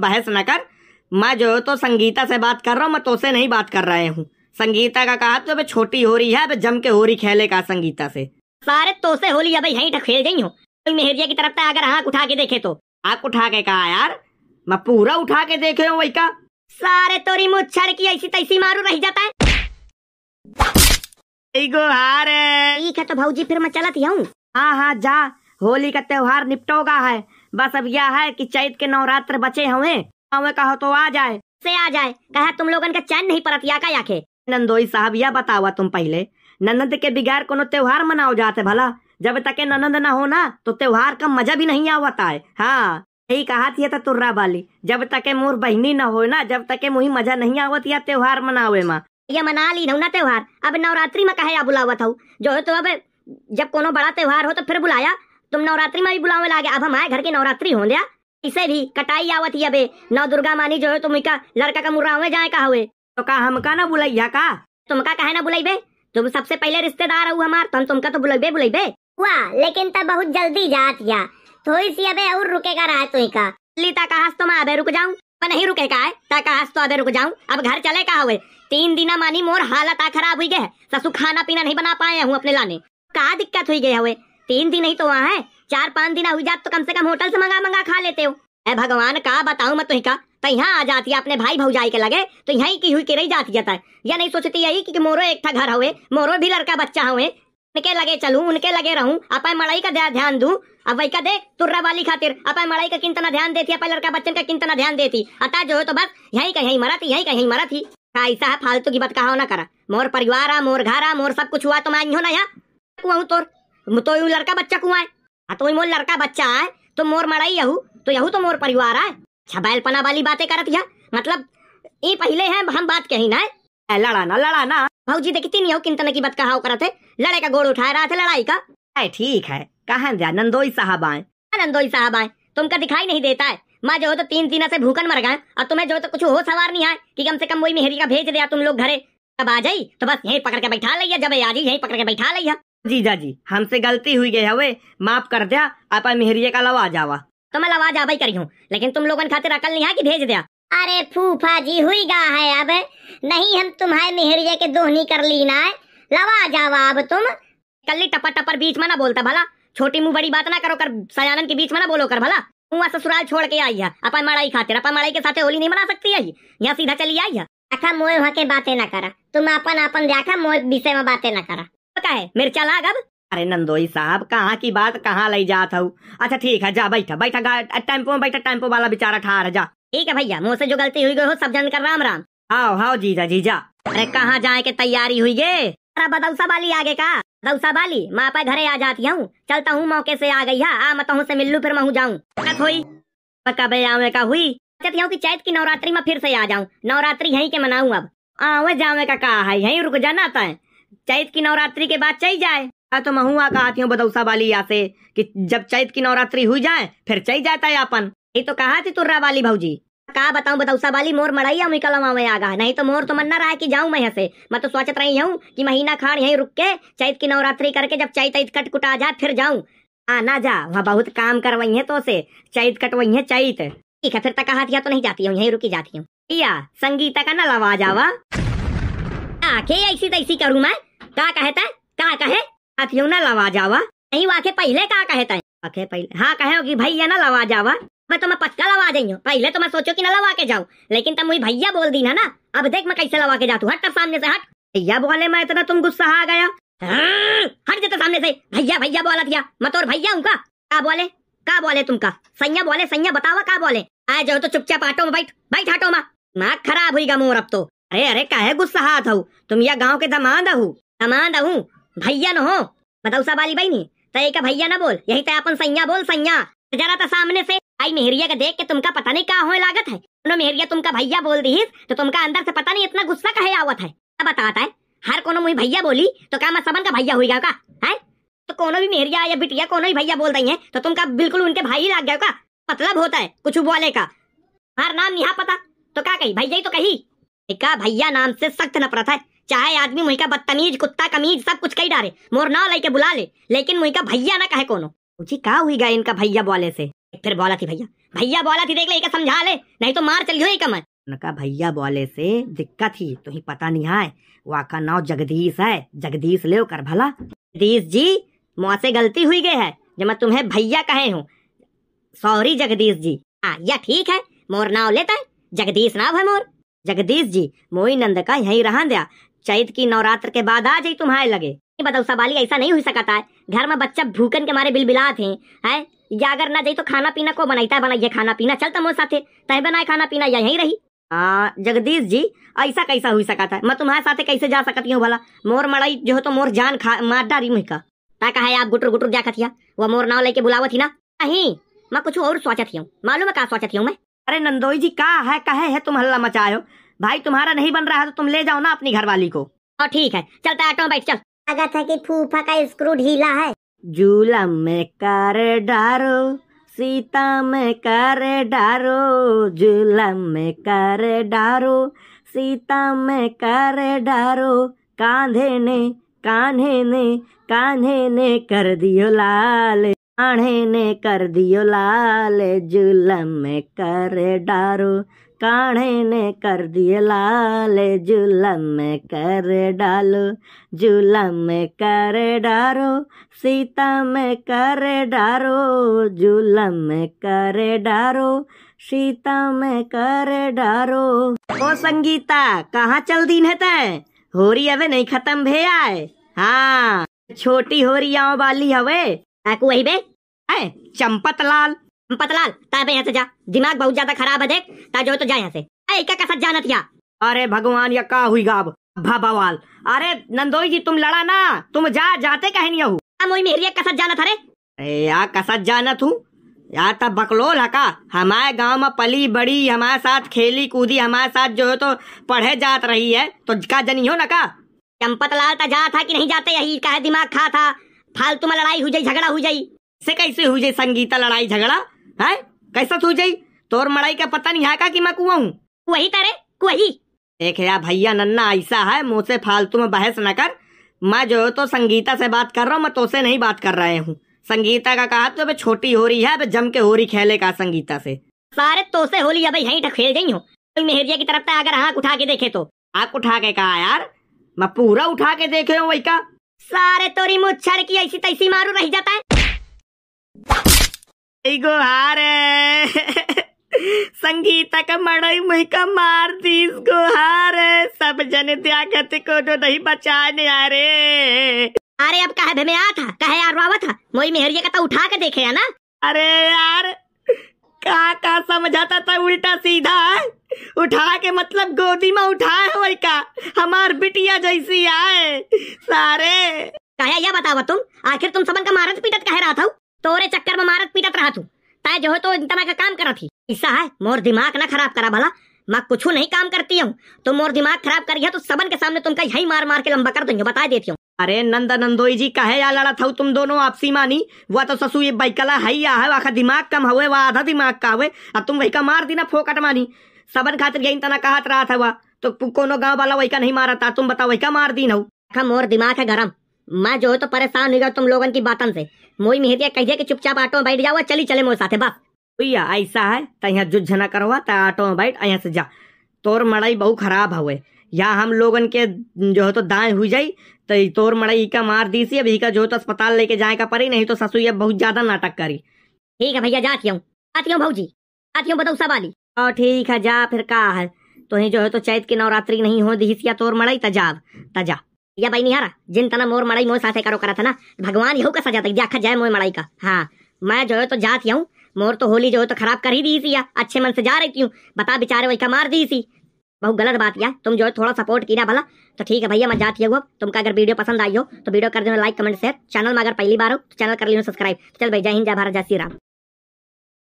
बहस न कर मैं जो तो संगीता से बात कर रहा हूँ मैं तो से नहीं बात कर रहे हूँ संगीता का कहा तो छोटी हो रही है जम के हो रही खेले का संगीता से सारे तोसे होली अब यही खेल गई हूँ मेहरिया की तरफ अगर आँख उठा के देखे तो आँख उठा के कहा यार मैं पूरा उठा के देखे हूँ वही का सारे तोरी मुच्छर की ऐसी तैसी मारू रह जाता है ठीक है तो भाजी फिर मैं चलती हूँ हाँ हाँ जा होली का त्योहार निपटोगा है बस अब यह है कि चैत के नवरात्र बचे हुए कहो तो आ जाए से आ जाए कहा तुम लोगन का चैन नहीं परत या का नंदोई साहब यह बतावा तुम पहले ननंद के बिगैर कोनो त्योहार मनाओ जाते भला जब तक ननंद ना हो ना तो त्योहार का मजा भी नहीं आवता है हाँ यही कहा थी था तुर्रा बाली जब तक मोर बहनी ना हो ना जब तक मुही मजा नहीं आवत या त्योहार मनावे माँ ये मना ली ना त्योहार अब नवरात्रि में कहे या बुलावत हूँ जो है तो अब जब कोनो बड़ा त्योहार हो तो फिर बुलाया तुम नवरात्रि में भी बुलावे लागे अब हमारे घर के नवरात्रि हो गया इसे भी कटाई आवत ही अबे नव दुर्गा मानी जो है तुम का लड़का का मुर्रा हुए जाए कहा हुए तो का हम का ना बुलाइया का तुम का कहे ना बुलाइबे तुम सबसे पहले रिश्तेदार हो हमार तुम तुमका तो बुलाइबे बुलाइबे वाह लेकिन तब बहुत जल्दी जात या थोड़ी सी अबे और रुकेगा रहा तुम तो का लीता कहा तो मैं अबे रुक जाऊँ पर नहीं रुके का है ता कहा तो अबे रुक जाऊँ अब घर चले का हुए तीन दिन मानी मोर हालत आ खराब हुई गए ससु खाना पीना नहीं बना पाए हूँ अपने लाने का दिक्कत हुई गए हुए तीन दिन ही तो वहाँ है चार पाँच दिन हुई जात तो कम से कम होटल से मंगा मंगा खा लेते हो अरे भगवान का बताऊँ मैं तुम्हें तो यहाँ आ जाती है अपने भाई भाजाई के लगे तो यहाँ की हुई के रही जाती जाता है या नहीं सोचती यही की मोरो एक था घर हुए मोरो भी लड़का बच्चा हुए उनके लगे चलू उनके लगे रहूं अपन मड़ाई का ध्यान दू अब वही का देख तुर्रा वाली खातिर अपा मड़ाई का कितना ध्यान देती अपने लड़का बच्चन का कितना ध्यान देती अतः जो है तो बस यही कहीं मरा थी यही का मरा थी ऐसा है फालतू की बत कहा ना करा मोर परिवार मोर घर मोर सब कुछ हुआ तो मैं हो ना यहाँ तोर तो यू लड़का बच्चा कुआ है हाँ तो मोर लड़का बच्चा है तो मोर मराई यहू तो यहू तो मोर परिवार है अच्छा बैलपना वाली बातें करत है मतलब ये पहले है हम बात कही ना लड़ाना लड़ाना भाजी देखती नहीं हो किन की बात कहा करत लड़े का गोड़ उठा रहा था लड़ाई का ठीक है कहा नंदोई साहब आए हाँ, नंदोई साहब आए तुमका दिखाई नहीं देता है माँ जो तो तीन दिन से भूखन मर गए और तुम्हें जो तो कुछ हो सवार नहीं आए कि कम से कम वही मेहरी का भेज दिया तुम लोग घरे कब आ जाई तो बस यही पकड़ के बैठा लिया जब आज यही पकड़ के बैठा लिया जीजा जी हमसे गलती हुई गई हवे माफ कर दिया आप मेहरिए का लवा जावा तो मैं लवा जावा ही करी हूँ लेकिन तुम लोगन खातिर अकल नहीं है कि भेज दिया अरे फूफा जी हुई गा है अब नहीं हम तुम्हारे मेहरिए के दोहनी कर ली ना लवा जावा अब तुम कल टपा टपर बीच में ना बोलता भला छोटी मुंह बड़ी बात ना करो कर सयानन के बीच में ना बोलो कर भला कुआ ससुराल छोड़ के आई है अपन मड़ाई खातिर अपन मड़ाई के साथ होली नहीं मना सकती है यहाँ सीधा चली आई है अखा मोए वहाँ के बातें ना करा तुम अपन अपन देखा मोए विषय में बातें ना करा का है मिर्चा लाग अब अरे नंदोई साहब कहाँ की बात कहाँ ले जात हूँ अच्छा ठीक है जा बैठा बैठा टेम्पो में बैठा टेम्पो वाला बेचारा ठार जा ठीक है भैया मुँह से जो गलती हुई हो सब जन कर राम राम हाओ हाओ जीजा जीजा अरे कहाँ जाए के तैयारी हुई गे अरे बदौसा वाली आगे का दौसा वाली माँ पे घरे आ जाती हूँ चलता हूँ मौके से आ गई है हाँ, आ मत तो से मिल लू फिर मैं जाऊँ हुई कब आवे का हुई चाहती हूँ की चैत की नवरात्रि में फिर से आ जाऊँ नवरात्रि यही के मनाऊ अब आवे जावे का कहा है यही रुक जाना तय चैत की नवरात्रि के बाद चल जाए तो महुआ कहती हूँ बदौसा वाली या से कि जब चैत की नवरात्रि हुई जाए फिर चई जाता है अपन ये तो कहा थी तुर्रा वाली भाजी कहा बताऊं बदौसा वाली मोर मड़ैया मुई आगा नहीं तो मोर तो ना रहा है कि जाऊं मैं यहाँ से मैं तो सोचत रही हूँ कि महीना खाड़ यही रुक के चैत की नवरात्रि करके जब चैत ऐत कट कुटा जाए फिर जाऊं आ ना जा वहाँ बहुत काम करवाई है तो से चैत कटवाई है चैत ठीक है फिर तक कहा तो नहीं जाती हूँ यही रुकी जाती हूँ संगीता का ना लवा जावा आखे ऐसी तैसी करूँ मैं का कहता का कहे अखियो ना लवा जावा नहीं वाके पहले का कहता है अखे पहले हाँ कहे होगी भैया ना लवा जावा मैं तो मैं पक्का लवा दी हूँ पहले तो मैं सोचो कि ना लवा के जाऊँ लेकिन तब मुझे भैया बोल दी ना ना अब देख मैं कैसे लवा के जातू हट कर सामने से हट भैया बोले मैं इतना तुम गुस्सा आ गया हाँ, हट जाते तो सामने से भैया भैया बोला दिया मैं तो और भैया हूँ का बोले का बोले तुमका सैया बोले सैया बतावा का बोले आ जाओ तो चुपचाप आटो में बैठ बैठ हटो में खराब हुई मोर अब तो अरे अरे है गुस्सा हाथ हो तुम यह गाँव के दमाद हूँ अमान रहू भैया न हो बतौसा मतलब वाली बहनी तय तो का भैया ना बोल यही तय तो अपन सैया बोल सैया तो जरा था सामने से आई मेहरिया का देख के तुमका पता नहीं क्या हो लागत है कोनो मेहरिया तुमका भैया बोल दी तो तुमका अंदर से पता नहीं इतना गुस्सा कहे आवत है बताता है हर कोनो मुझे भैया बोली तो क्या मैं मतलब सबन का भैया हुई का है तो कोनो भी मेहरिया या बिटिया कोनो भी भैया बोल रही है तो तुमका बिल्कुल उनके भाई लग गया का मतलब होता है कुछ बोले का हर नाम यहाँ पता तो क्या कही भैया ही तो कही भैया नाम से सख्त नफरत है चाहे आदमी मुहिका का बदतमीज कुत्ता कमीज सब कुछ कही डाले मोर ना लेके बुला ले लेकिन मुहिका का भैया ना कहे कोनो मुझे कहा हुई गए इनका भैया बोले से फिर बोला थी भैया भैया बोला थी देख ले समझा ले नहीं तो मार चलियो एक मैं उनका भैया बोले से दिक्कत ही तुम्हें तो पता नहीं है वहाँ का नाव जगदीश है जगदीश ले कर भला जगदीश जी मुआ से गलती हुई गई है जब मैं तुम्हें भैया कहे हूँ सॉरी जगदीश जी हाँ यह ठीक है मोर नाव लेता है जगदीश नाव है मोर जगदीश जी मोई नंद का यही रहा दिया चैत की नवरात्र के बाद आ जाए तुम्हारे लगे बदौसा वाली ऐसा नहीं हो सकता है घर में बच्चा भूखन के मारे बिलबिलात हैं है या अगर ना जाई तो खाना पीना को है बनाइए खाना पीना चलता तो मोर साथ तय बनाए खाना पीना यही रही आ, जगदीश जी ऐसा कैसा हुई सका था मैं तुम्हारे साथ कैसे जा सकती हूँ भला मोर मड़ाई जो तो मोर जान खा मार डाली मुझ का कहा है आप गुटर गुटर जा खतिया वो मोर नाव लेके बुलावा थी ना नहीं मैं कुछ और सोचा हूँ मालूम है कहा सोचा थी मैं अरे नंदोई जी का है कहे है तुम हल्ला हो भाई तुम्हारा नहीं बन रहा है तो तुम ले जाओ ना अपनी घरवाली को और हाँ, ठीक है चलता ऑटो बैठ चल लगा था कि फूफा का स्क्रू ढीला है झूला में कर डारो सीता में कर डारो झूला में कर डारो सीता में कर डारो कांधे ने कान्हे ने कान्हे ने कर दियो लाल काढ़े ने कर दियो लाल जुलम में कर डारो काढ़े ने कर दिए लाल जुलम में कर डालो जुलम में कर डारो सीता में कर डारो जुलम में कर डारो सीता में कर डारो ओ संगीता कहाँ चल दीन है तय होरी अबे नहीं खत्म भे आए हाँ छोटी होरी आओ वाली हवे आकू वही बे है चंपत लाल चंपत लाल ताबे यहाँ से जा दिमाग बहुत ज्यादा खराब है देख जो तो जा यहाँ से का कसत जानत या अरे भगवान या का हुई गाब भाबावाल अरे नंदोई जी तुम लड़ा ना तुम जा जाते कहे नहीं हो मेरी कसत जानत रे अरे कसत जानत हूं यार ता बकलोल हका हमारे गांव में पली बड़ी हमारे साथ खेली कूदी हमारे साथ जो है तो पढ़े जात रही है तो का जनी हो का चंपत लाल ता जा था कि नहीं जाते यही का दिमाग खा था फालतू में लड़ाई हो जाई झगड़ा हो जाई से कैसे हो जाई संगीता लड़ाई झगड़ा है कैसा तू जाई तोर मड़ाई का पता नहीं है का कि मैं कुआ हूँ वही तारे कुही देख यार भैया नन्ना ऐसा है मुँह से फालतू में बहस न कर मैं जो तो संगीता से बात कर रहा हूँ मैं तो से नहीं बात कर रहे हूँ संगीता का कहा तो छोटी हो रही है जम के हो रही खेले का संगीता से सारे तो से होली अब यहीं खेल गई हूँ मेहरिया की तरफ अगर आँख उठा के देखे तो आँख उठा के कहा यार मैं पूरा उठा के देखे हूँ वही का सारे तोरी मुच्छड़ की ऐसी तैसी मारू रह जाता है गो हारे संगीता का मड़ई मुहका मार दी गो हारे सब जन त्यागत को जो नहीं बचाने आ रे अरे अब कहे भे में आ था कहे यार रावा था मोई मेहरिये का तो उठा के देखे है ना अरे यार का का समझाता था उल्टा सीधा उठा के मतलब गोदी में उठाए हो का हमार बिटिया जैसी आए सारे कहे ये बताओ तुम आखिर तुम सबन का मारत पीटत कह रहा था तोरे चक्कर में मारत पीटत रहा तू तय जो है तो इन का काम करा थी ऐसा है मोर दिमाग ना खराब करा भला मैं कुछ नहीं काम करती हूँ तो मोर दिमाग खराब करी है तो सबन के सामने तुमका यही मार मार के लंबा कर दूंगी बता देती हूँ अरे नंदा नंदोई जी कहे या लड़ा था तुम दोनों आपसी मानी वह तो ससु ये बैकला है या है आखा दिमाग कम हुए वह आधा दिमाग का हुए अब तुम वही का मार दी ना फोकट मानी सबन खातिर यही तना कहत रहा था वह तो कोनो गांव वाला वही का नहीं मारा था तुम बताओ वही का मार दी नऊ मोर दिमाग है गरम मैं जो है तो परेशान हो गया तुम लोगों की बातन से मोई मेहतिया कह दिया कि चुपचाप ऑटो में बैठ जाओ चली चले मोर साथ बस भैया ऐसा है तो यहाँ जुझना करो तो ऑटो में बैठ यहाँ से जा तोर मड़ाई बहुत खराब हुए या हम लोगन के जो है तो दाए हुई जाई तो तोर मड़ाई का मार दी सी अभी का जो है तो अस्पताल लेके जाए का पड़ी नहीं तो ससुई बहुत ज्यादा नाटक करी ठीक है भैया जाती हूँ आती हूँ भाजी आती हूँ बताऊ सवाली और ठीक है जा फिर का है तो ही जो है तो चैत की नवरात्रि नहीं हो दिसिया तोर मड़ई तजाब तजा या भाई निहारा जिन तना मोर मड़ई मोर साथे करो करा था ना भगवान यू का सजा तक जाए मोर मड़ई का हाँ मैं जो है तो जाती हूँ मोर तो होली जो है तो खराब कर ही दी सी या अच्छे मन से जा रही हूँ बता बेचारे वही का मार दी सी बहुत गलत बात यार तुम जो है थोड़ा सपोर्ट किया भला तो ठीक है भैया मैं जाती हूँ तुमका अगर वीडियो पसंद आई हो तो वीडियो कर देना लाइक कमेंट शेयर चैनल में अगर पहली बार हो तो चैनल कर लेना सब्सक्राइब तो चल भाई जय हिंद जय भारत जय श्री राम